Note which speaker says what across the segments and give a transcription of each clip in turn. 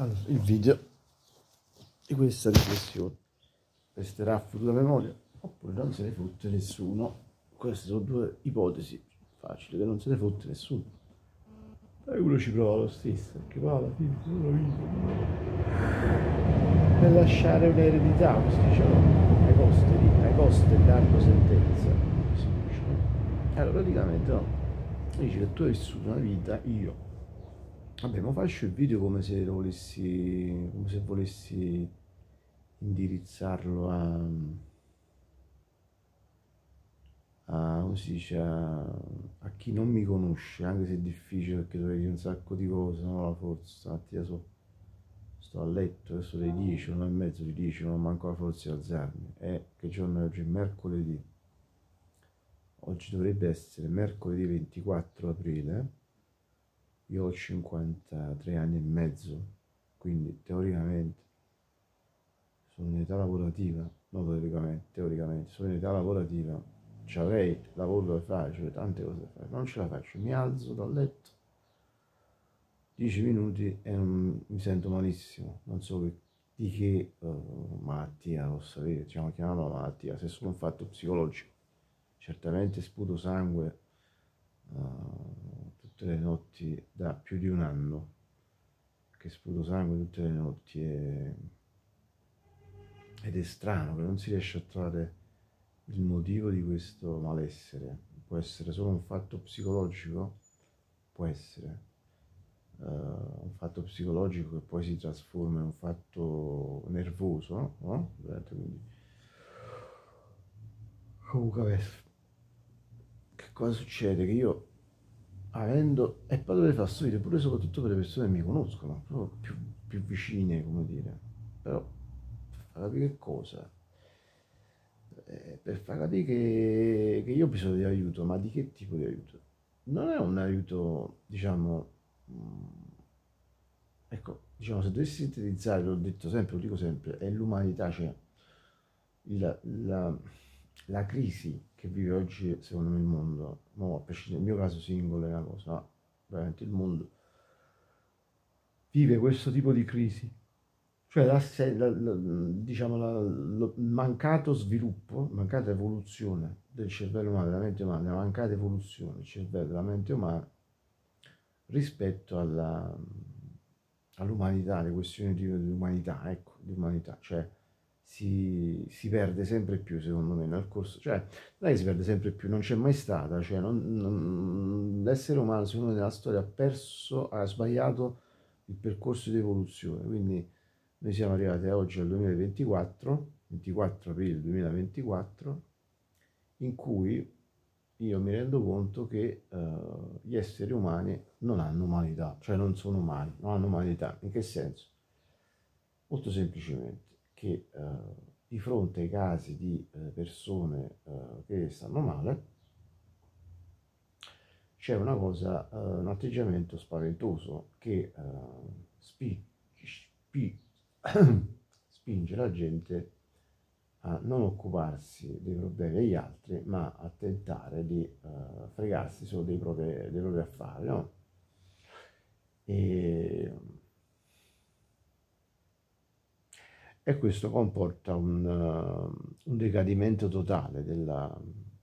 Speaker 1: Allora, il video di questa riflessione resterà a fottuta memoria oppure non se ne fotte nessuno. Queste sono due ipotesi facili che non se ne fotte nessuno. E uno ci prova lo stesso, perché poi alla fine sono vita. Per lasciare un'eredità, si diceva, ai posteri, ai posteri d'arco sentenza, Allora praticamente no, dice che tu hai vissuto una vita, io, Vabbè, ma faccio il video come se volessi, come se volessi indirizzarlo a, a, dice, a, a chi non mi conosce, anche se è difficile perché dovrei dire un sacco di cose, no? La forza, stamattina so, sto a letto, adesso le 10, non e mezzo, le 10, non manco la forza di alzarmi. Eh, che giorno è oggi? Mercoledì. Oggi dovrebbe essere mercoledì 24 aprile Eh? Io ho 53 anni e mezzo, quindi teoricamente sono in età lavorativa, non teoricamente, teoricamente sono in età lavorativa, ci avrei lavoro da fare, cioè tante cose da fare, ma non ce la faccio, mi alzo dal letto 10 minuti e non, mi sento malissimo, non so che, di che uh, malattia possa avere, diciamo chiamarla malattia, se sono un fatto psicologico, certamente sputo sangue, uh, tutte le notti da più di un anno, che sputo sangue tutte le notti e... ed è strano che non si riesce a trovare il motivo di questo malessere. Può essere solo un fatto psicologico? Può essere. Uh, un fatto psicologico che poi si trasforma in un fatto nervoso, no? Quindi... Comunque, che cosa succede? Che io avendo, e poi dovrei far subito pure soprattutto per le persone che mi conoscono, proprio più, più vicine, come dire. Però per far capire che cosa? Eh, per far capire che, che, io ho bisogno di aiuto, ma di che tipo di aiuto? Non è un aiuto, diciamo, mh, mm, ecco, diciamo, se dovessi sintetizzare, l'ho detto sempre, lo dico sempre, è l'umanità, cioè la, la, la crisi che vive oggi secondo me il mondo, no, a prescindere, nel mio caso singolo è una cosa, veramente il mondo, vive questo tipo di crisi, cioè la, la, diciamo, la, il mancato sviluppo, mancata evoluzione del cervello umano, della mente umana, la mancata evoluzione del cervello, della mente umana rispetto alla, all'umanità, le questioni di, di umanità, ecco, di umanità, cioè si, si, perde sempre più, secondo me, nel corso, cioè non è che si perde sempre più, non c'è mai stata, cioè non, non, l'essere umano, secondo me, nella storia ha perso, ha sbagliato il percorso di evoluzione, quindi noi siamo arrivati oggi al 2024, 24 aprile 2024, in cui io mi rendo conto che uh, gli esseri umani non hanno umanità, cioè non sono umani, non hanno umanità, in che senso? Molto semplicemente che eh, di fronte ai casi di eh, persone eh, che stanno male c'è una cosa, un atteggiamento spaventoso che spi, spi, spinge la gente a non occuparsi dei problemi degli altri, ma a tentare di uh, fregarsi solo dei propri, dei propri affari. No? E, e questo comporta un, eh, un decadimento totale della,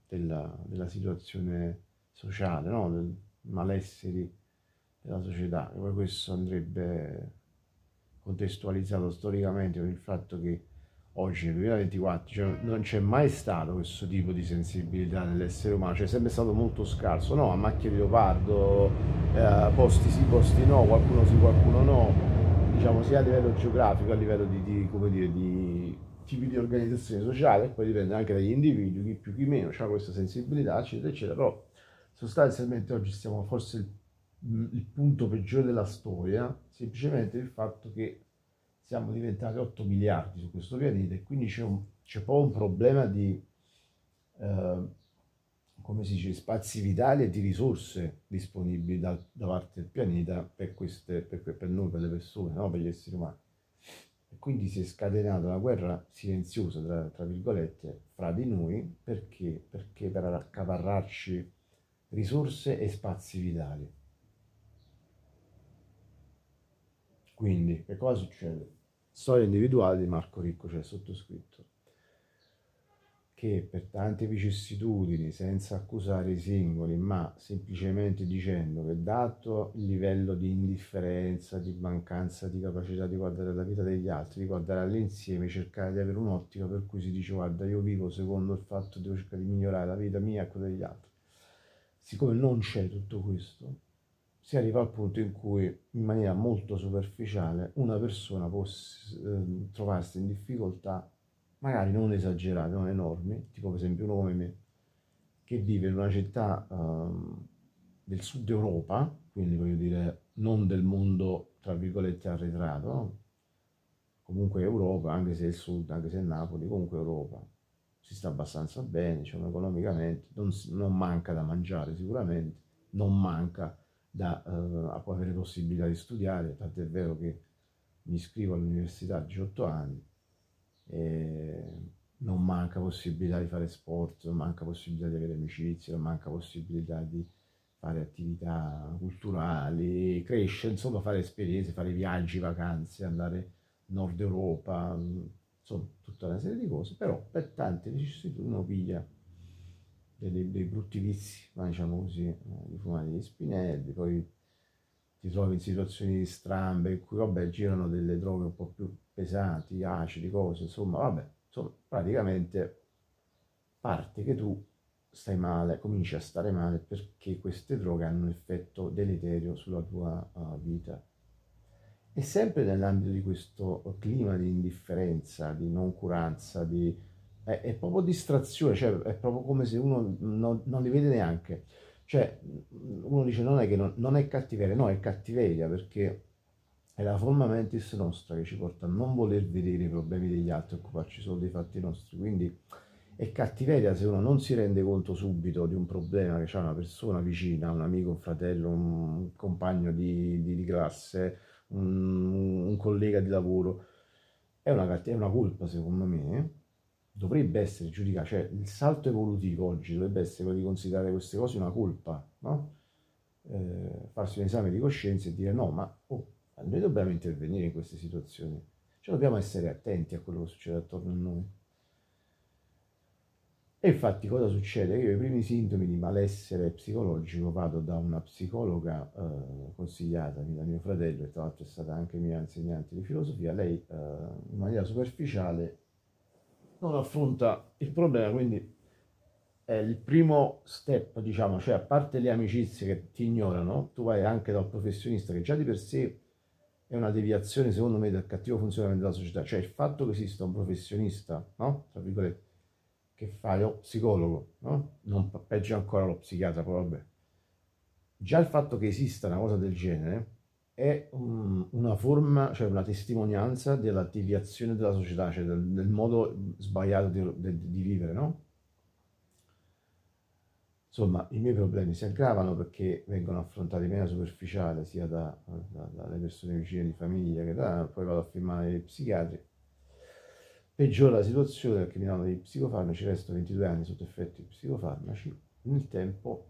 Speaker 1: della, della situazione sociale, no? del malessere della società. poi questo andrebbe contestualizzato storicamente con il fatto che oggi nel 2024 cioè, non c'è mai stato questo tipo di sensibilità nell'essere umano, cioè è sempre stato molto scarso, no? A macchia di leopardo, eh, posti sì, posti no, qualcuno sì, qualcuno no diciamo, sia a livello geografico, a livello di, di, dire, di tipi di organizzazione sociale, poi dipende anche dagli individui, chi più chi meno ha questa sensibilità, eccetera, eccetera, però sostanzialmente oggi siamo forse il, il punto peggiore della storia, semplicemente il fatto che siamo diventati 8 miliardi su questo pianeta e quindi c'è, un, c'è poi un problema di... Eh, come si dice, spazi vitali e di risorse disponibili da, da parte del pianeta per, queste, per, per noi, per le persone, no? per gli esseri umani. E quindi si è scatenata una guerra silenziosa, tra, tra virgolette, fra di noi, perché? perché per accaparrarci risorse e spazi vitali. Quindi, che cosa succede? Storia individuale di Marco Ricco, cioè sottoscritto che per tante vicissitudini, senza accusare i singoli, ma semplicemente dicendo che dato il livello di indifferenza, di mancanza di capacità di guardare la vita degli altri, di guardare all'insieme, cercare di avere un'ottica per cui si dice guarda io vivo secondo il fatto di cercare di migliorare la vita mia e quella degli altri. Siccome non c'è tutto questo, si arriva al punto in cui in maniera molto superficiale una persona può ehm, trovarsi in difficoltà magari non esagerate, non enormi, tipo per esempio uno come me, che vive in una città um, del sud Europa, quindi voglio dire non del mondo tra virgolette arretrato, comunque Europa, anche se è il sud, anche se è Napoli, comunque Europa, si sta abbastanza bene, diciamo, economicamente, non, non manca da mangiare sicuramente, non manca da uh, avere possibilità di studiare, tanto è vero che mi iscrivo all'università a 18 anni, eh, non manca possibilità di fare sport, non manca possibilità di avere amicizie, non manca possibilità di fare attività culturali, cresce, insomma fare esperienze, fare viaggi, vacanze, andare in Nord Europa, insomma tutta una serie di cose, però per tante vicissitudini uno piglia dei, dei, brutti vizi, ma diciamo così, eh, di fumare gli spinelli, poi ti trovi in situazioni strambe in cui vabbè girano delle droghe un po' più pesanti, acidi, cose, insomma, vabbè, insomma, praticamente parte che tu stai male, cominci a stare male perché queste droghe hanno un effetto deleterio sulla tua uh, vita. E sempre nell'ambito di questo clima di indifferenza, di noncuranza, di... È, è proprio distrazione, cioè è proprio come se uno non, non li vede neanche. Cioè, uno dice non è che non, non è cattiveria, no, è cattiveria perché è la forma mentis nostra che ci porta a non voler vedere i problemi degli altri, occuparci solo dei fatti nostri. Quindi è cattiveria se uno non si rende conto subito di un problema che ha una persona vicina, un amico, un fratello, un compagno di, di, di classe, un, un, collega di lavoro. È una, è una colpa, secondo me, dovrebbe essere giudicato, cioè il salto evolutivo oggi dovrebbe essere quello di considerare queste cose una colpa, no? eh, farsi un esame di coscienza e dire no, ma oh, noi dobbiamo intervenire in queste situazioni, cioè dobbiamo essere attenti a quello che succede attorno a noi. E infatti cosa succede? Io i primi sintomi di malessere psicologico vado da una psicologa eh, consigliatami da mio fratello, e tra l'altro è stata anche mia insegnante di filosofia, lei eh, in maniera superficiale non affronta il problema, quindi è il primo step, diciamo, cioè a parte le amicizie che ti ignorano, tu vai anche da un professionista che già di per sé è una deviazione, secondo me, del cattivo funzionamento della società, cioè il fatto che esista un professionista, no? Tra virgolette, che fa lo psicologo, no? Non peggio ancora lo psichiatra, però vabbè. Già il fatto che esista una cosa del genere è un, una forma, cioè una testimonianza della deviazione della società, cioè del, del modo sbagliato di, di, di vivere, no? Insomma, i miei problemi si aggravano perché vengono affrontati in maniera superficiale sia da, da, dalle persone vicine di famiglia che da, poi vado a firmare i psichiatri. Peggiora la situazione perché mi danno dei psicofarmaci, resto 22 anni sotto effetti psicofarmaci. Nel tempo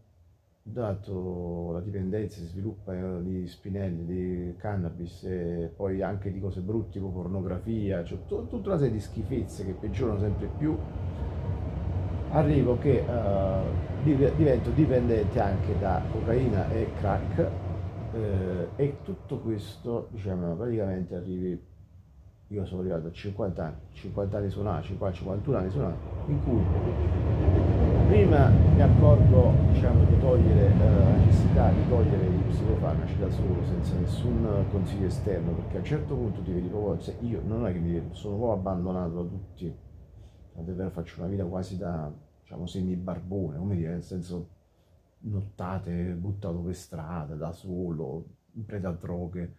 Speaker 1: dato la dipendenza si sviluppa eh, di spinelli, di cannabis e poi anche di cose brutte tipo pornografia, cioè tut- tutta una serie di schifezze che peggiorano sempre più, arrivo che uh, eh, div- divento dipendente anche da cocaina e crack eh, e tutto questo, diciamo, praticamente arrivi, io sono arrivato a 50 anni, 50 anni sono 50, 51 anni sono in cui prima mi accorgo diciamo, di togliere eh, la necessità di togliere i psicofarmaci cioè da solo senza nessun consiglio esterno perché a un certo punto ti vedi proprio cioè io non è che mi vedo, sono proprio abbandonato da tutti davvero faccio una vita quasi da diciamo semi barbone come dire nel senso nottate buttato per strada da solo in preda a droghe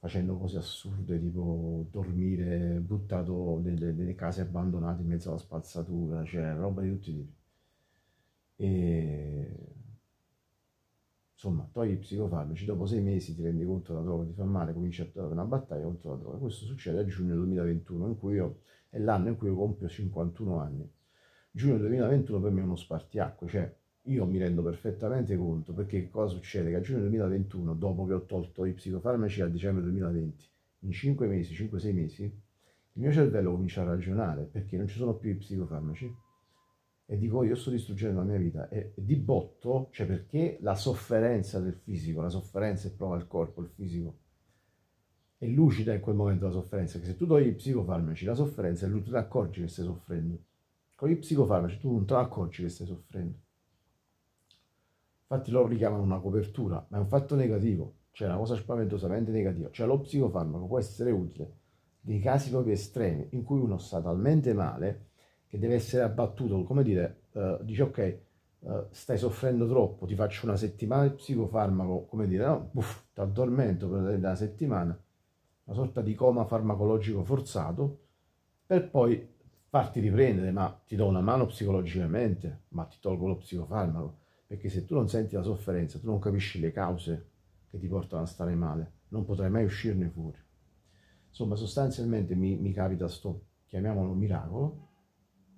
Speaker 1: facendo cose assurde tipo dormire buttato nelle, nelle case abbandonate in mezzo alla spazzatura, cioè roba di tutti i tipi. E... Insomma, togli i psicofarmaci, dopo sei mesi ti rendi conto che la droga ti fa male, cominci a trovare una battaglia contro la droga. Questo succede a giugno 2021, in cui io, è l'anno in cui io compio 51 anni. Giugno 2021 per me è uno spartiacque, cioè io mi rendo perfettamente conto perché cosa succede? Che a giugno 2021, dopo che ho tolto i psicofarmaci a dicembre 2020, in 5 mesi, 5-6 mesi, il mio cervello comincia a ragionare perché non ci sono più i psicofarmaci e dico oh, io sto distruggendo la mia vita e di botto, cioè perché la sofferenza del fisico, la sofferenza che prova il corpo, il fisico, è lucida in quel momento la sofferenza, che se tu togli i psicofarmaci la sofferenza è tu ti accorgi che stai soffrendo, con i psicofarmaci tu non te accorgi che stai soffrendo Infatti loro li chiamano una copertura, ma è un fatto negativo, cioè una cosa spaventosamente negativa. Cioè lo psicofarmaco può essere utile nei casi proprio estremi, in cui uno sta talmente male che deve essere abbattuto, come dire, eh, dice ok, eh, stai soffrendo troppo, ti faccio una settimana di psicofarmaco, come dire, no, buff, ti addormento per una settimana, una sorta di coma farmacologico forzato, per poi farti riprendere, ma ti do una mano psicologicamente, ma ti tolgo lo psicofarmaco. Perché se tu non senti la sofferenza, tu non capisci le cause che ti portano a stare male, non potrai mai uscirne fuori. Insomma, sostanzialmente mi, mi capita sto, chiamiamolo miracolo,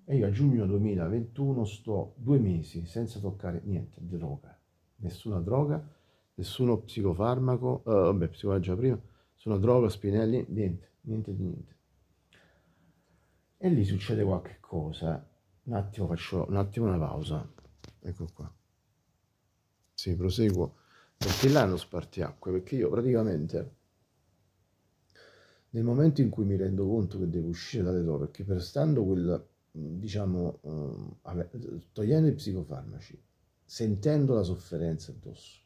Speaker 1: e io a giugno 2021 sto due mesi senza toccare niente di droga, nessuna droga, nessuno psicofarmaco, eh, vabbè, psicologia prima, nessuna droga, spinelli, niente, niente di niente. E lì succede qualche cosa. Un attimo faccio un attimo una pausa. Ecco qua sì, proseguo, perché là è spartiacque, perché io praticamente nel momento in cui mi rendo conto che devo uscire dalle droghe, perché prestando quel, diciamo, um, togliendo i psicofarmaci, sentendo la sofferenza addosso,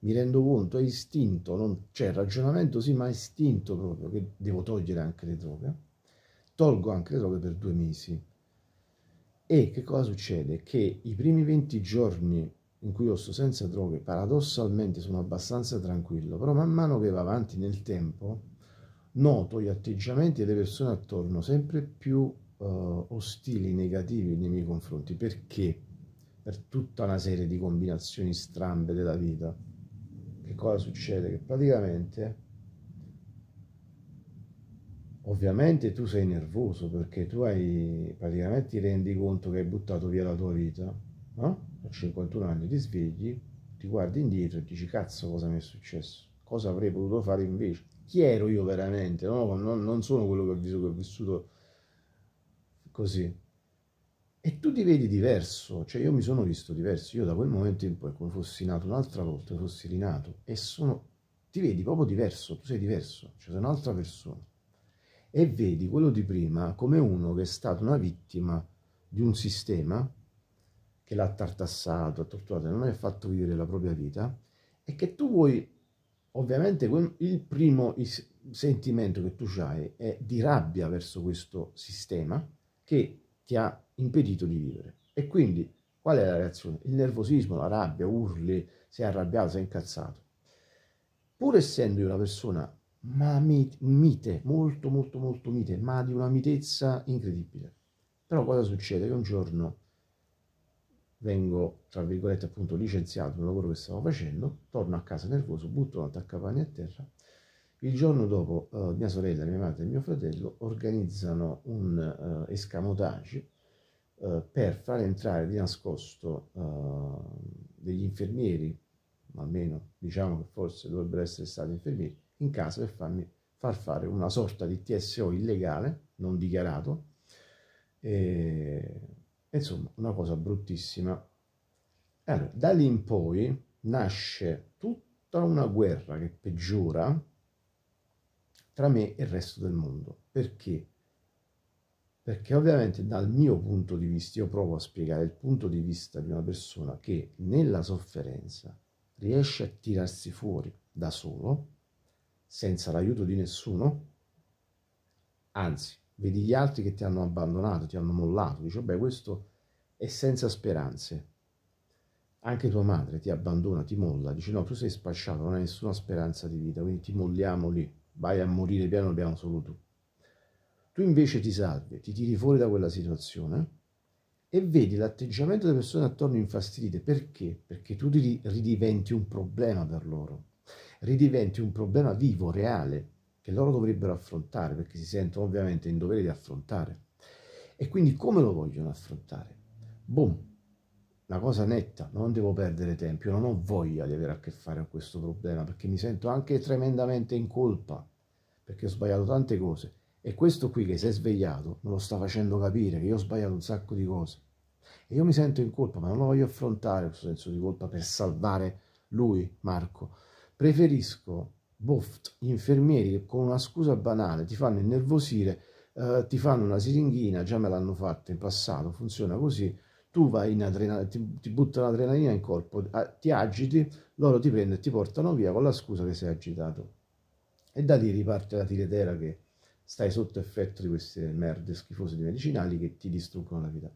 Speaker 1: mi rendo conto, è istinto, non c'è cioè, ragionamento sì, ma è istinto proprio che devo togliere anche le droghe. Tolgo anche le droghe per due mesi. E che cosa succede? Che i primi 20 giorni in cui io sto senza droghe, paradossalmente sono abbastanza tranquillo, però man mano che va avanti nel tempo noto gli atteggiamenti delle persone attorno sempre più uh, ostili, negativi nei miei confronti, perché per tutta una serie di combinazioni strambe della vita. Che cosa succede? Che praticamente ovviamente tu sei nervoso perché tu hai praticamente ti rendi conto che hai buttato via la tua vita, no? a 51 anni, ti svegli, ti guardi indietro e dici cazzo cosa mi è successo, cosa avrei potuto fare invece, chi ero io veramente, no? non, non, sono quello che ho vissuto, che ho vissuto così. E tu ti vedi diverso, cioè io mi sono visto diverso, io da quel momento in poi, come fossi nato un'altra volta, fossi rinato, e sono, ti vedi proprio diverso, tu sei diverso, cioè sei un'altra persona. E vedi quello di prima come uno che è stato una vittima di un sistema che l'ha tartassato, ha torturato, non è fatto vivere la propria vita, e che tu vuoi, ovviamente, il primo sentimento che tu hai è di rabbia verso questo sistema che ti ha impedito di vivere. E quindi qual è la reazione? Il nervosismo, la rabbia, urli, sei arrabbiato, sei incazzato. Pur essendo io una persona ma mite, molto molto molto mite, ma di una mitezza incredibile. Però cosa succede? Che un giorno vengo, tra virgolette, appunto licenziato un lavoro che stavo facendo, torno a casa nervoso, butto l'attaccapanni a terra. Il giorno dopo eh, mia sorella, mia madre e mio fratello organizzano un eh, escamotage eh, per far entrare di nascosto eh, degli infermieri, almeno diciamo che forse dovrebbero essere stati infermieri, in casa per farmi far fare una sorta di TSO illegale, non dichiarato, e Insomma, una cosa bruttissima. Allora, da lì in poi nasce tutta una guerra che peggiora tra me e il resto del mondo. Perché? Perché ovviamente dal mio punto di vista, io provo a spiegare il punto di vista di una persona che nella sofferenza riesce a tirarsi fuori da solo, senza l'aiuto di nessuno, anzi vedi gli altri che ti hanno abbandonato, ti hanno mollato, dici, beh, questo è senza speranze. Anche tua madre ti abbandona, ti molla, dice, no, tu sei spacciato, non hai nessuna speranza di vita, quindi ti molliamo lì, vai a morire piano piano solo tu. Tu invece ti salvi, ti tiri fuori da quella situazione e vedi l'atteggiamento delle persone attorno infastidite. Perché? Perché tu ridiventi un problema per loro, ridiventi un problema vivo, reale, che loro dovrebbero affrontare, perché si sentono ovviamente in dovere di affrontare. E quindi come lo vogliono affrontare? Boom, una cosa netta, non devo perdere tempo, io non ho voglia di avere a che fare con questo problema perché mi sento anche tremendamente in colpa, perché ho sbagliato tante cose. E questo qui che si è svegliato me lo sta facendo capire che io ho sbagliato un sacco di cose. E io mi sento in colpa, ma non lo voglio affrontare questo senso di colpa per salvare lui, Marco. Preferisco gli infermieri che con una scusa banale ti fanno innervosire, eh, ti fanno una siringhina, già me l'hanno fatta in passato, funziona così, tu vai in adrenalina, ti, ti buttano adrenalina in corpo, ti agiti, loro ti prendono e ti portano via con la scusa che sei agitato. E da lì riparte la tiretera che stai sotto effetto di queste merde schifose di medicinali che ti distruggono la vita.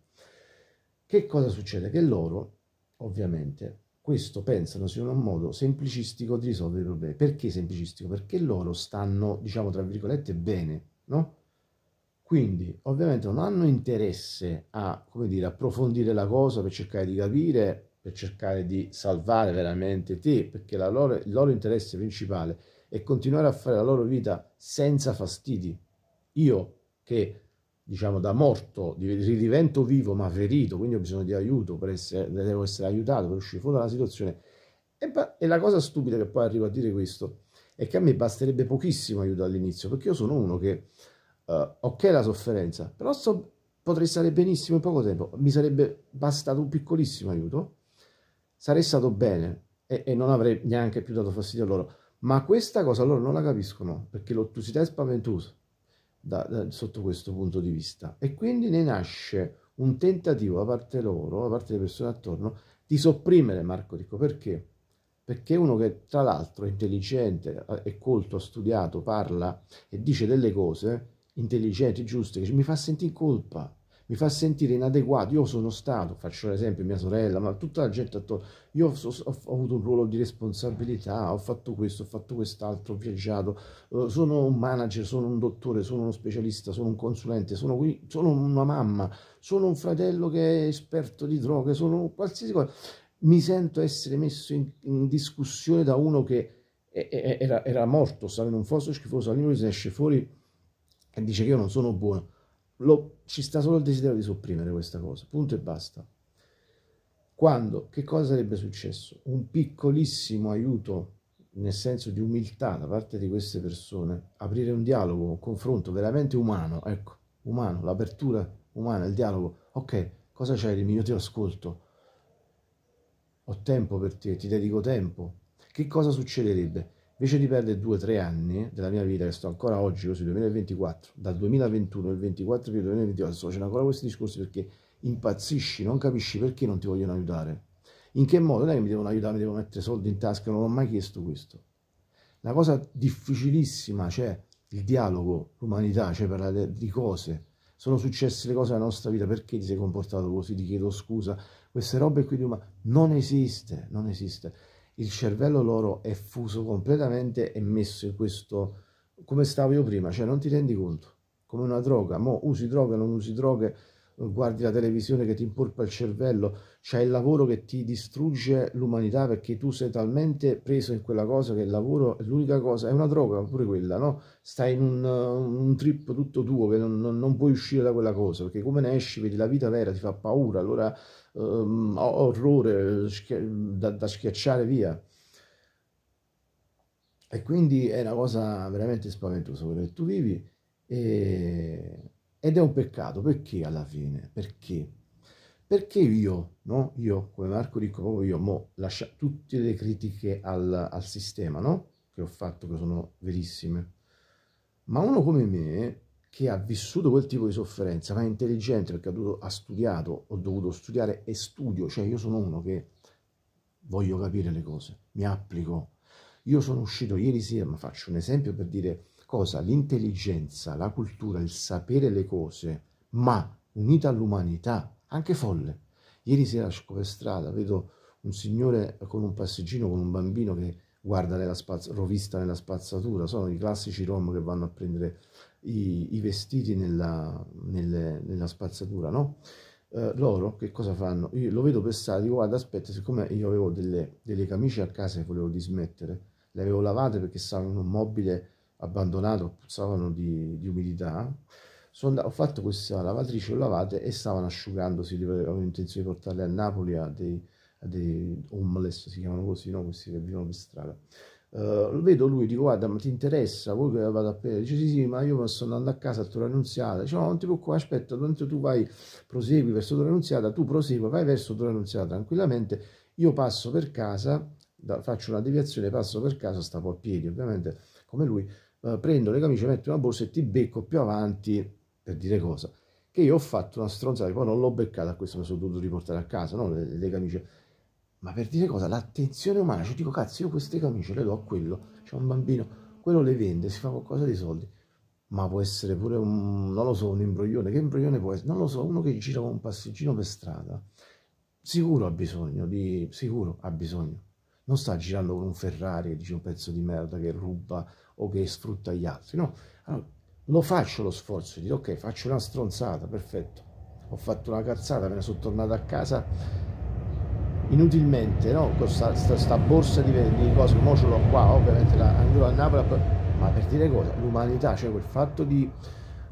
Speaker 1: Che cosa succede? Che loro, ovviamente, questo pensano sia un modo semplicistico di risolvere i problemi. Perché semplicistico? Perché loro stanno, diciamo, tra virgolette, bene, no? Quindi, ovviamente, non hanno interesse a, come dire, approfondire la cosa per cercare di capire, per cercare di salvare veramente te, perché loro, il loro interesse principale è continuare a fare la loro vita senza fastidi. Io che diciamo, da morto, ridivento vivo ma ferito, quindi ho bisogno di aiuto, per essere, devo essere aiutato per uscire fuori dalla situazione. E, e la cosa stupida che poi arrivo a dire questo è che a me basterebbe pochissimo aiuto all'inizio, perché io sono uno che, uh, ok la sofferenza, però so, potrei stare benissimo in poco tempo, mi sarebbe bastato un piccolissimo aiuto, sarei stato bene e, e non avrei neanche più dato fastidio a loro. Ma questa cosa loro non la capiscono, perché l'ottusità è spaventosa da, da, sotto questo punto di vista. E quindi ne nasce un tentativo da parte loro, da parte delle persone attorno, di sopprimere Marco Ricco. Perché? Perché uno che tra l'altro è intelligente, eh, è colto, ha studiato, parla e dice delle cose intelligenti, giuste, che mi fa sentire colpa mi fa sentire inadeguato, io sono stato, faccio l'esempio mia sorella, ma tutta la gente attorno, io so, ho, ho, avuto un ruolo di responsabilità, ho fatto questo, ho fatto quest'altro, ho viaggiato, uh, sono un manager, sono un dottore, sono uno specialista, sono un consulente, sono, qui, sono una mamma, sono un fratello che è esperto di droghe, sono qualsiasi cosa. Mi sento essere messo in, in discussione da uno che è, è, era, era, morto, stava in un fosso schifoso, all'inizio esce fuori e dice che io non sono buono lo, ci sta solo il desiderio di sopprimere questa cosa, punto e basta. Quando, che cosa sarebbe successo? Un piccolissimo aiuto nel senso di umiltà da parte di queste persone, aprire un dialogo, un confronto veramente umano, ecco, umano, l'apertura umana, il dialogo, ok, cosa c'hai di mio? Io ti ascolto, ho tempo per te, ti dedico tempo, che cosa succederebbe? Invece di perdere due o tre anni della mia vita, che sto ancora oggi così, 2024, dal 2021 al 24 fino al 2024, sto facendo ancora questi discorsi perché impazzisci, non capisci perché non ti vogliono aiutare. In che modo? Non è che mi devono aiutare, mi devono mettere soldi in tasca, non ho mai chiesto questo. La cosa difficilissima, cioè il dialogo, l'umanità, cioè parlare di cose. Sono successe le cose nella nostra vita, perché ti sei comportato così, ti chiedo scusa. Queste robe qui di umano non esiste, non esiste il cervello loro è fuso completamente e messo in questo, come stavo io prima, cioè non ti rendi conto, come una droga, mo usi droga, non usi droghe, guardi la televisione che ti impolpa il cervello, c'è il lavoro che ti distrugge l'umanità perché tu sei talmente preso in quella cosa che il lavoro è l'unica cosa, è una droga pure quella, no? Stai in un, uh, un trip tutto tuo che non, non, puoi uscire da quella cosa perché come ne esci, vedi la vita vera, ti fa paura, allora um, orrore eh, da, da schiacciare via. E quindi è una cosa veramente spaventosa quella che tu vivi. E ed è un peccato, perché alla fine? Perché? Perché io, no? Io, come Marco Riccopo, io mo lascia tutte le critiche al, al sistema, no? Che ho fatto, che sono verissime. Ma uno come me, che ha vissuto quel tipo di sofferenza, ma è intelligente perché ha, dovuto, ha studiato, ho dovuto studiare e studio, cioè io sono uno che voglio capire le cose, mi applico. Io sono uscito ieri sera, ma faccio un esempio per dire, cosa? L'intelligenza, la cultura, il sapere le cose, ma unita all'umanità, anche folle. Ieri sera esco per strada, vedo un signore con un passeggino, con un bambino che guarda nella spazz- rovista nella spazzatura, sono i classici rom che vanno a prendere i, i vestiti nella, nelle, nella, spazzatura, no? Eh, loro che cosa fanno? Io lo vedo per strada, dico guarda aspetta, siccome io avevo delle, delle camicie a casa che volevo dismettere, le avevo lavate perché stavano in un mobile abbandonato, puzzavano di, di umidità, sono, ho fatto questa lavatrice, ho lavate e stavano asciugandosi, avevo intenzione di portarle a Napoli a dei, a dei homeless, si chiamano così, no? questi che vivono per strada. Uh, vedo lui, dico guarda ma ti interessa, voi che vado a perdere, dice sì sì ma io sto andando a casa a Torre Annunziata, dice no non ti preoccupare, aspetta, mentre tu vai, prosegui verso Torre Annunziata, tu prosegui, vai verso Torre Annunziata tranquillamente, io passo per casa, da, faccio una deviazione, passo per casa, stavo a piedi ovviamente come lui, eh, prendo le camicie, metto una borsa e ti becco più avanti per dire cosa. Che io ho fatto una stronzata, poi non l'ho beccata, questo mi sono dovuto riportare a casa, no? le, le camicie ma per dire cosa, l'attenzione umana, cioè dico cazzo io queste camicie le do a quello, c'è un bambino, quello le vende, si fa qualcosa di soldi, ma può essere pure un, non lo so, un imbroglione, che imbroglione può essere? Non lo so, uno che gira con un passeggino per strada, sicuro ha bisogno, di, sicuro ha bisogno, non sta girando con un Ferrari e dice un pezzo di merda che ruba o che sfrutta gli altri, no? Allora, lo faccio lo sforzo di ok, faccio una stronzata, perfetto, ho fatto una cazzata, me ne sono tornato a casa inutilmente, no? Questa sta, sta borsa di, di cose, mo ce l'ho qua, ovviamente la, andrò a Napoli, ma per dire cosa? L'umanità, cioè quel fatto di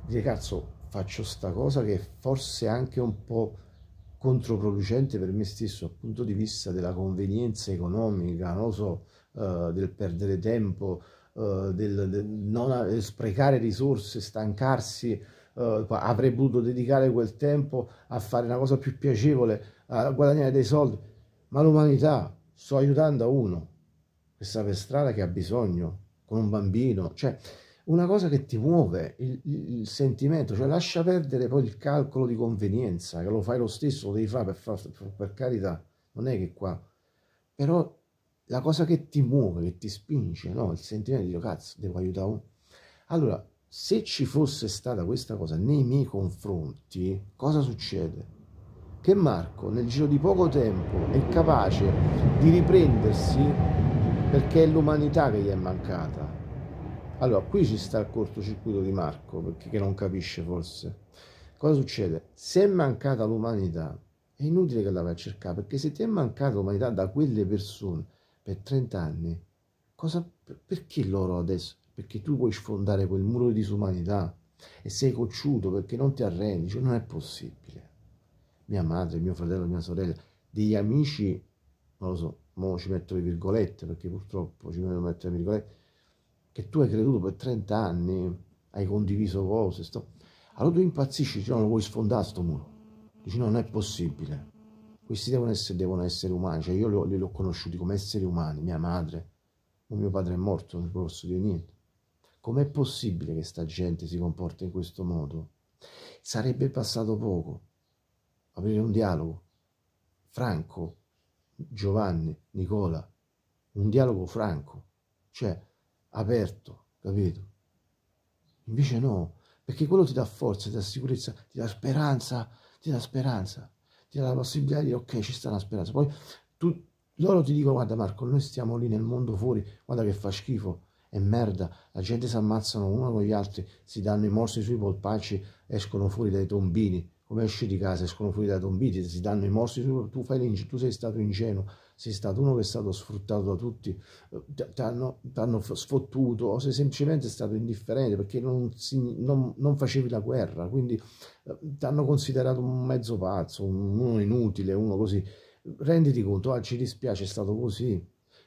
Speaker 1: dire cazzo, faccio sta cosa che forse è anche un po' controproducente per me stesso dal punto di vista della convenienza economica, non so, eh, del perdere tempo, eh, del, del non eh, sprecare risorse, stancarsi, eh, avrei potuto dedicare quel tempo a fare una cosa più piacevole, a guadagnare dei soldi, ma l'umanità sto aiutando uno che sta per strada che ha bisogno, con un bambino, cioè una cosa che ti muove il, il, il, sentimento, cioè lascia perdere poi il calcolo di convenienza, che lo fai lo stesso, lo devi fare per, per, per carità, non è che qua, però la cosa che ti muove, che ti spinge, no? il sentimento di dire cazzo, devo aiutare Allora, se ci fosse stata questa cosa nei miei confronti, cosa succede? Che Marco nel giro di poco tempo è capace di riprendersi perché è l'umanità che gli è mancata. Allora, qui ci sta il cortocircuito di Marco, perché che non capisce forse. Cosa succede? Se è mancata l'umanità, è inutile che la vai a cercare, perché se ti è mancata l'umanità da quelle persone, per 30 anni, cosa, perché loro adesso? Perché tu vuoi sfondare quel muro di disumanità e sei cocciuto perché non ti arrendi, cioè non è possibile. Mia madre, mio fratello, mia sorella, degli amici, non lo so, mo ci metto le virgolette perché purtroppo ci devo mettere le virgolette, che tu hai creduto per 30 anni, hai condiviso cose, sto... allora tu impazzisci, cioè, non lo vuoi sfondare questo muro. Dici no, non è possibile questi devono essere, devono essere umani, cioè io li, li ho conosciuti come esseri umani, mia madre, o mio padre è morto, non posso dire niente. Com'è possibile che sta gente si comporta in questo modo? Sarebbe passato poco aprire un dialogo. Franco, Giovanni, Nicola, un dialogo franco, cioè aperto, capito? Invece no, perché quello ti dà forza, ti dà sicurezza, ti dà speranza, ti dà speranza ti dà la possibilità di ok ci sta la speranza. Poi tu, loro ti dicono guarda Marco, noi stiamo lì nel mondo fuori, guarda che fa schifo, è merda, la gente si ammazzano uno con gli altri, si danno i morsi sui polpacci, escono fuori dai tombini, come esci di casa, escono fuori dai tombini, si danno i morsi, sui, tu, fai tu sei stato ingenuo, sei stato uno che è stato sfruttato da tutti, eh, ti hanno, sfottuto o sei semplicemente stato indifferente perché non, non, non facevi la guerra, quindi eh, ti hanno considerato un mezzo pazzo, uno inutile, uno così. Renditi conto, ah ci dispiace, è stato così,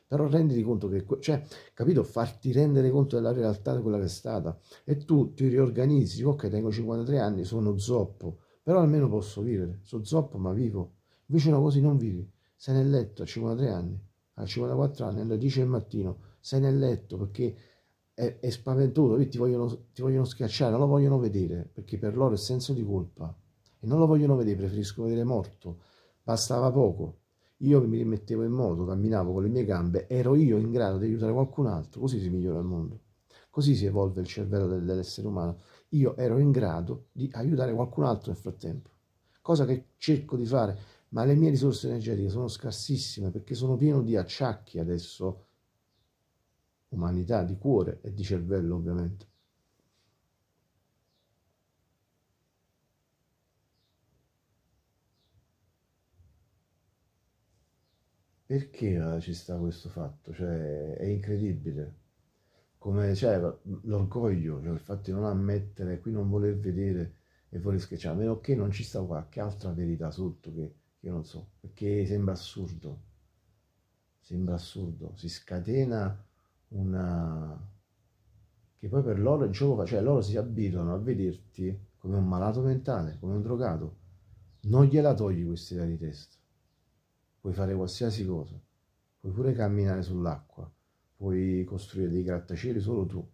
Speaker 1: però renditi conto che, cioè, capito, farti rendere conto della realtà di quella che è stata e tu ti riorganizzi, ok, tengo 53 anni, sono zoppo, però almeno posso vivere, sono zoppo ma vivo, invece no, così non vivi sei nel letto a 53 anni, a 54 anni, alle 10 del mattino, sei nel letto perché è, è spaventoso, ti vogliono, ti vogliono schiacciare, non lo vogliono vedere, perché per loro è senso di colpa. E non lo vogliono vedere, preferiscono vedere morto. Bastava poco. Io mi rimettevo in moto, camminavo con le mie gambe, ero io in grado di aiutare qualcun altro, così si migliora il mondo. Così si evolve il cervello dell'essere umano. Io ero in grado di aiutare qualcun altro nel frattempo, cosa che cerco di fare ma le mie risorse energetiche sono scarsissime perché sono pieno di acciacchi adesso, umanità di cuore e di cervello ovviamente. Perché ci sta questo fatto? Cioè, è incredibile. Come cioè, l'orgoglio, cioè, il fatto di non ammettere, qui non voler vedere e voler schiacciare, a meno che non ci sta qualche altra verità sotto che io non so, perché sembra assurdo. Sembra assurdo. Si scatena una... che poi per loro il gioco fa, cioè loro si abituano a vederti come un malato mentale, come un drogato. Non gliela togli questa idea di testa. Puoi fare qualsiasi cosa. Puoi pure camminare sull'acqua. Puoi costruire dei grattacieli solo tu.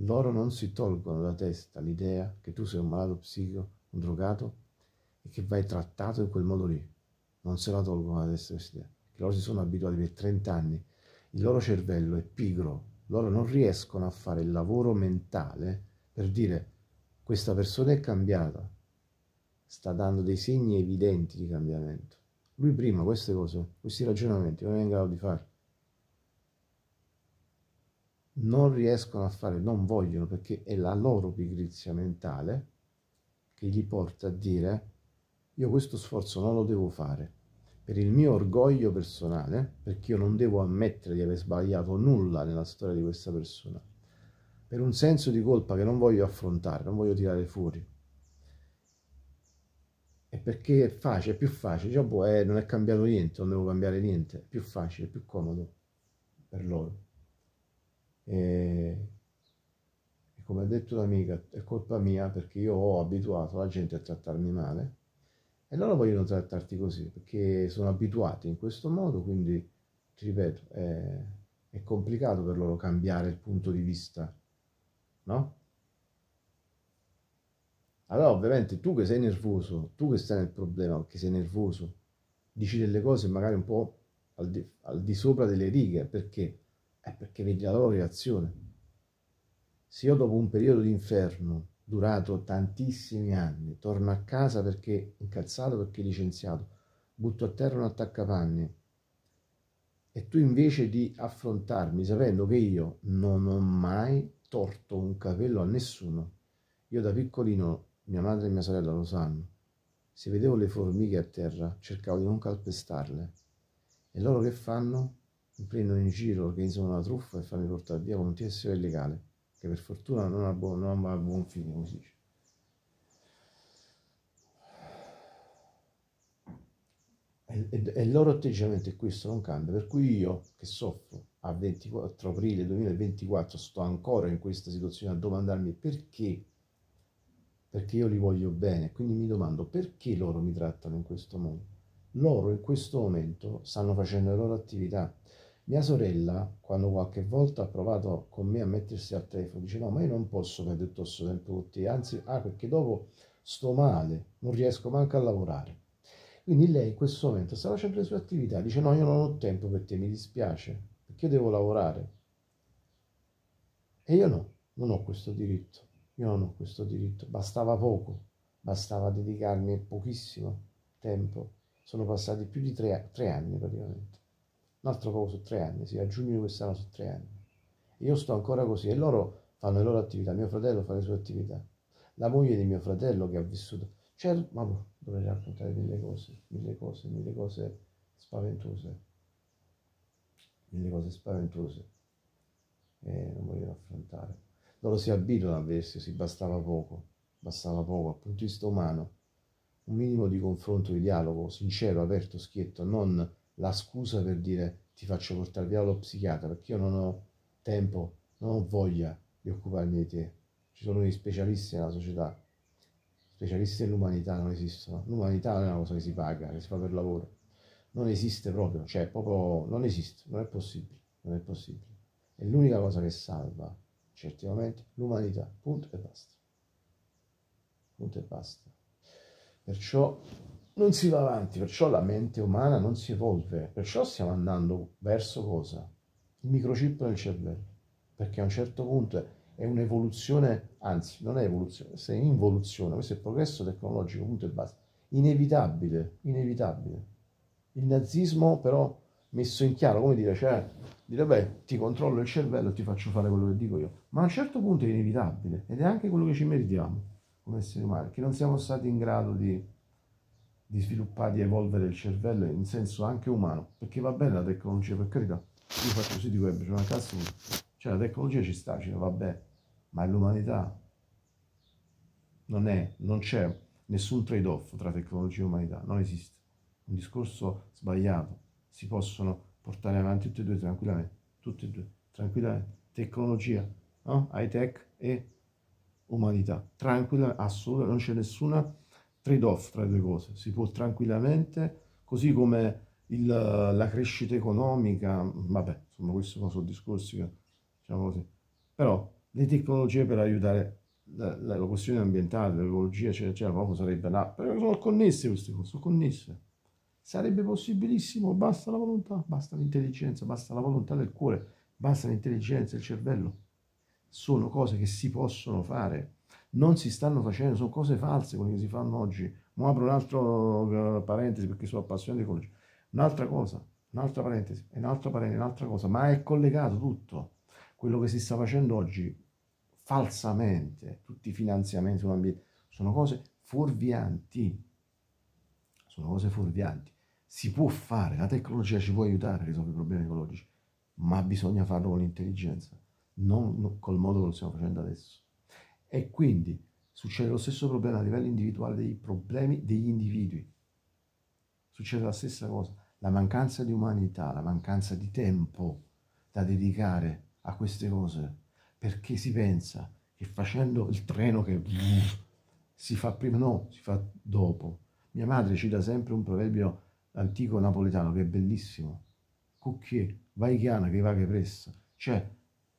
Speaker 1: Loro non si tolgono da testa l'idea che tu sei un malato psichico, un drogato e che vai trattato in quel modo lì. Non se la tolgono la destra che loro si sono abituati per 30 anni, il loro cervello è pigro, loro non riescono a fare il lavoro mentale per dire questa persona è cambiata, sta dando dei segni evidenti di cambiamento. Lui prima queste cose, questi ragionamenti non è in grado di fare. Non riescono a fare, non vogliono perché è la loro pigrizia mentale che gli porta a dire io questo sforzo non lo devo fare per il mio orgoglio personale, perché io non devo ammettere di aver sbagliato nulla nella storia di questa persona, per un senso di colpa che non voglio affrontare, non voglio tirare fuori. E perché è facile, è più facile, cioè, boh, eh, non è cambiato niente, non devo cambiare niente, è più facile, è più comodo per loro. E, e come ha detto l'amica, è colpa mia perché io ho abituato la gente a trattarmi male e loro vogliono trattarti così perché sono abituati in questo modo, quindi ti ripeto, è, è complicato per loro cambiare il punto di vista, no? Allora ovviamente tu che sei nervoso, tu che stai nel problema, che sei nervoso, dici delle cose magari un po' al di, al di sopra delle righe, perché? Eh, perché vedi la loro reazione. Se io dopo un periodo di inferno durato tantissimi anni, torno a casa perché incazzato, perché licenziato, butto a terra un attaccapanni e tu invece di affrontarmi sapendo che io non ho mai torto un capello a nessuno, io da piccolino, mia madre e mia sorella lo sanno, se vedevo le formiche a terra cercavo di non calpestarle e loro che fanno? Mi prendono in giro organizzano una truffa e fammi portare via con un TSO illegale che per fortuna non, ha buon, non va buon fine, così. E, e il loro atteggiamento è questo, non cambia. Per cui io, che soffro, a 24 aprile 2024 sto ancora in questa situazione a domandarmi perché, perché io li voglio bene, quindi mi domando perché loro mi trattano in questo modo. Loro in questo momento stanno facendo le loro attività, mia sorella, quando qualche volta ha provato con me a mettersi al telefono, dice no, ma io non posso perdere tutto questo tempo con anzi, ah, perché dopo sto male, non riesco manco a lavorare. Quindi lei in questo momento sta facendo le sue attività, dice no, io non ho tempo per te, mi dispiace, perché devo lavorare. E io no, non ho questo diritto, io non ho questo diritto, bastava poco, bastava dedicarmi pochissimo tempo, sono passati più di tre, tre anni praticamente un altro poco su tre anni, sì, a giugno di quest'anno su tre anni. Io sto ancora così e loro fanno le loro attività, mio fratello fa le sue attività, la moglie di mio fratello che ha vissuto, cioè, ma boh, dovrei raccontare mille cose, mille cose, mille cose spaventose, mille cose spaventose che eh, non vogliono affrontare. Loro si abituano a vedersi, si bastava poco, bastava poco, dal punto di vista umano, un minimo di confronto, di dialogo sincero, aperto, schietto, non la scusa per dire ti faccio portare via lo psichiatra perché io non ho tempo, non ho voglia di occuparmi di te. Ci sono gli specialisti nella società, specialisti nell'umanità non esistono. L'umanità non è una cosa che si paga, che si fa per lavoro. Non esiste proprio, cioè proprio non esiste, non è possibile, non è possibile. È l'unica cosa che salva, certamente, l'umanità, punto e basta. Punto e basta. Perciò non si va avanti, perciò la mente umana non si evolve, perciò stiamo andando verso cosa? Il microchip nel cervello, perché a un certo punto è un'evoluzione, anzi non è evoluzione, se è involuzione, questo è il progresso tecnologico, punto e basta, inevitabile, inevitabile. Il nazismo però messo in chiaro, come dire, cioè, dire beh, ti controllo il cervello e ti faccio fare quello che dico io, ma a un certo punto è inevitabile ed è anche quello che ci meritiamo come esseri umani, che non siamo stati in grado di di sviluppare, di evolvere il cervello in senso anche umano, perché va bene la tecnologia, per carità, io faccio così di web, c'è una cazzo, cioè la tecnologia ci sta, ci va bene, ma è l'umanità, non è, non c'è nessun trade-off tra tecnologia e umanità, non esiste, un discorso sbagliato, si possono portare avanti tutti e due tranquillamente, tutti e due tranquillamente, tecnologia, no? high tech e umanità, tranquilla, assoluta, non c'è nessuna trade-off tra le due cose, si può tranquillamente, così come il, la crescita economica, vabbè, insomma questi sono discorsi che, diciamo così, però le tecnologie per aiutare la, la, questione ambientale, l'ecologia, eccetera, eccetera, proprio sarebbe là, perché sono connesse queste cose, sono connesse. Sarebbe possibilissimo, basta la volontà, basta l'intelligenza, basta la volontà del cuore, basta l'intelligenza, il cervello. Sono cose che si possono fare, non si stanno facendo, sono cose false quelle che si fanno oggi. Ma apro un altro eh, parentesi perché sono appassionato di ecologia. Un'altra cosa, un'altra parentesi, un'altra parentesi, un'altra cosa, ma è collegato tutto. Quello che si sta facendo oggi falsamente, tutti i finanziamenti sull'ambiente, sono cose fuorvianti. Sono cose fuorvianti. Si può fare, la tecnologia ci può aiutare a risolvere i problemi ecologici, ma bisogna farlo con intelligenza, non col modo che lo stiamo facendo adesso. E quindi succede lo stesso problema a livello individuale dei problemi degli individui. Succede la stessa cosa, la mancanza di umanità, la mancanza di tempo da dedicare a queste cose, perché si pensa che facendo il treno che si fa prima, no, si fa dopo. Mia madre cita sempre un proverbio antico napoletano che è bellissimo, cucchie, vai chiana che va che pressa, cioè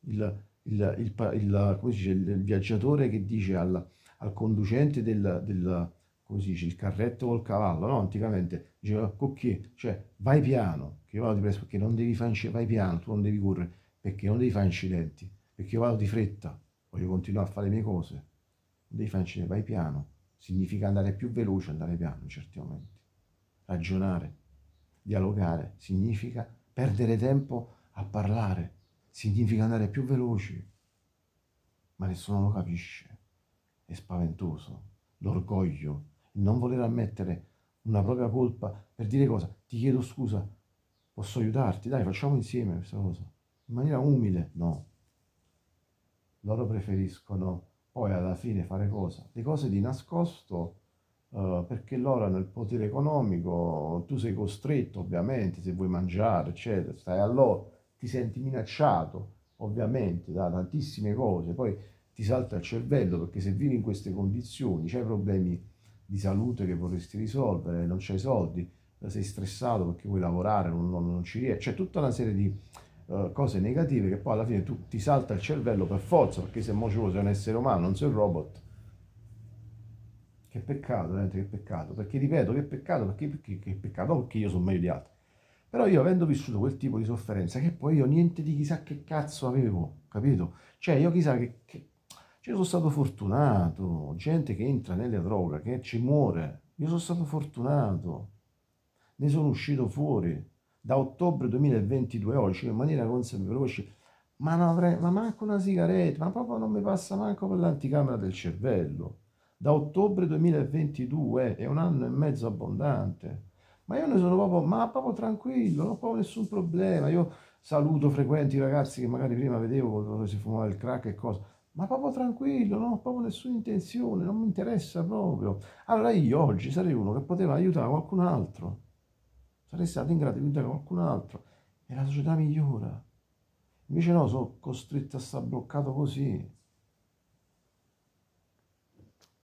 Speaker 1: il, il, il, il, dice, il viaggiatore che dice alla, al conducente del, del come si dice, il carretto col cavallo, no? Anticamente diceva oh, cocchie, cioè vai piano, che io vado di presto perché non devi fare, vai piano, tu non devi correre, perché non devi fare incidenti, perché io vado di fretta, voglio continuare a fare le mie cose, non devi fare incidenti, vai piano, significa andare più veloce, andare piano in certi momenti, ragionare, dialogare, significa perdere tempo a parlare, significa andare più veloci, ma nessuno lo capisce. È spaventoso, l'orgoglio, il non voler ammettere una propria colpa per dire cosa? Ti chiedo scusa, posso aiutarti? Dai, facciamo insieme questa cosa. In maniera umile, no. Loro preferiscono poi alla fine fare cosa? Le cose di nascosto eh, perché loro hanno il potere economico, tu sei costretto ovviamente se vuoi mangiare, eccetera, stai a loro ti senti minacciato ovviamente da tantissime cose, poi ti salta il cervello perché se vivi in queste condizioni, c'hai problemi di salute che vorresti risolvere, non c'hai soldi, sei stressato perché vuoi lavorare, non, non, non ci riesci, c'è tutta una serie di uh, cose negative che poi alla fine tu ti salta il cervello per forza perché se mo sei un essere umano, non sei un robot. Che peccato, veramente che peccato, perché ripeto che peccato, perché, perché che peccato, perché io sono meglio di altri però io avendo vissuto quel tipo di sofferenza, che poi io niente di chissà che cazzo avevo, capito? Cioè io chissà che... che... Cioè, io sono stato fortunato, gente che entra nella droga, che ci muore. Io sono stato fortunato, ne sono uscito fuori da ottobre 2022 oggi in maniera consapevole. Ma non avrei, ma manco una sigaretta, ma proprio non mi passa manco per l'anticamera del cervello. Da ottobre 2022 è un anno e mezzo abbondante ma io ne sono proprio, ma proprio tranquillo, non ho proprio nessun problema. Io saluto frequenti ragazzi che magari prima vedevo quando si fumava il crack e cosa, ma proprio tranquillo, non ho proprio nessuna intenzione, non mi interessa proprio. Allora io oggi sarei uno che poteva aiutare qualcun altro, sarei stato in grado di aiutare qualcun altro e la società migliora. Invece no, sono costretto a stare bloccato così.